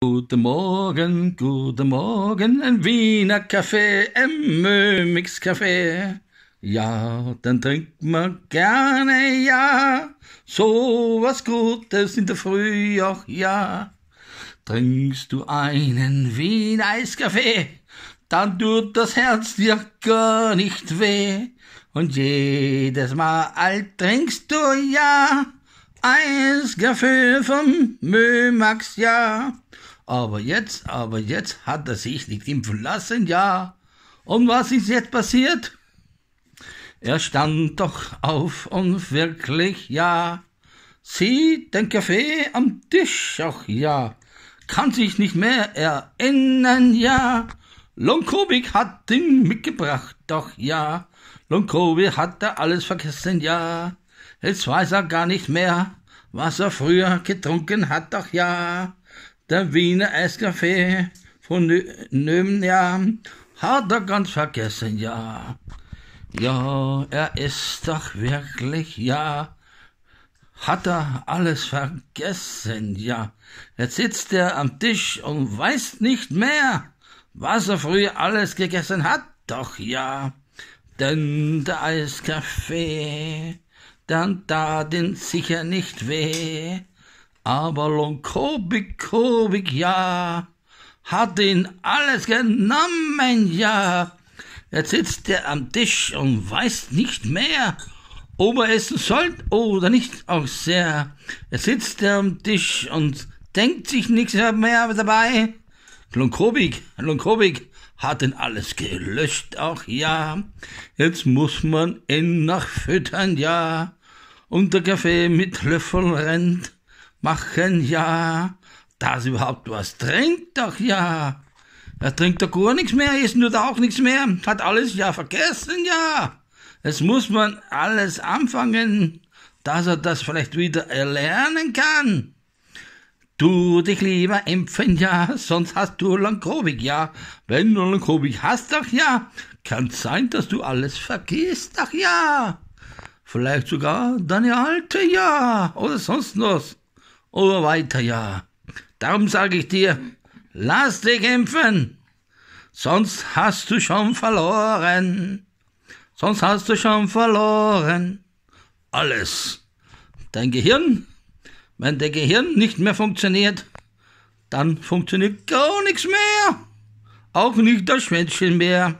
Guten Morgen, guten Morgen, ein Wiener Kaffee, ein Mömix Kaffee. Ja, dann trinkt man gerne, ja, so was Gutes in der Früh auch, ja. Trinkst du einen Wiener Eiskaffee, dann tut das Herz dir gar nicht weh. Und jedes Mal alt trinkst du, ja, Eiskaffee vom Mömax, ja. Aber jetzt, aber jetzt hat er sich nicht impfen lassen, ja. Und was ist jetzt passiert? Er stand doch auf und wirklich, ja. Sieh den Kaffee am Tisch, ach ja. Kann sich nicht mehr erinnern, ja. Lonkovic hat ihn mitgebracht, doch ja. Lonkovic hat er alles vergessen, ja. Jetzt weiß er gar nicht mehr, was er früher getrunken hat, doch ja. Der Wiener Eiscafé von Nürnberg hat er ganz vergessen, ja. Ja, er ist doch wirklich, ja. Hat er alles vergessen, ja. Jetzt sitzt er am Tisch und weiß nicht mehr, was er früher alles gegessen hat, doch ja. Denn der Eiskaffee, dann da den sicher nicht weh. Aber Lonkobik, Kobik, ja, hat ihn alles genommen, ja. Jetzt sitzt er am Tisch und weiß nicht mehr, ob er essen soll oder nicht auch sehr. Jetzt sitzt er am Tisch und denkt sich nichts mehr dabei. Lonkobik, Lonkobik hat ihn alles gelöscht, auch ja. Jetzt muss man ihn nachfüttern, ja. Und der Kaffee mit Löffel rennt machen, ja, das überhaupt was trinkt doch, ja. Er trinkt doch gar nichts mehr, isst nur auch nichts mehr, hat alles ja vergessen, ja. Es muss man alles anfangen, dass er das vielleicht wieder erlernen kann. Tu dich lieber impfen, ja, sonst hast du long ja. Wenn du long hast, doch ja, kann sein, dass du alles vergisst, doch ja. Vielleicht sogar deine alte, ja, oder sonst was oder oh, weiter ja. Darum sage ich dir, lass dich impfen, sonst hast du schon verloren. Sonst hast du schon verloren. Alles. Dein Gehirn, wenn dein Gehirn nicht mehr funktioniert, dann funktioniert gar nichts mehr. Auch nicht das Schwänzchen mehr.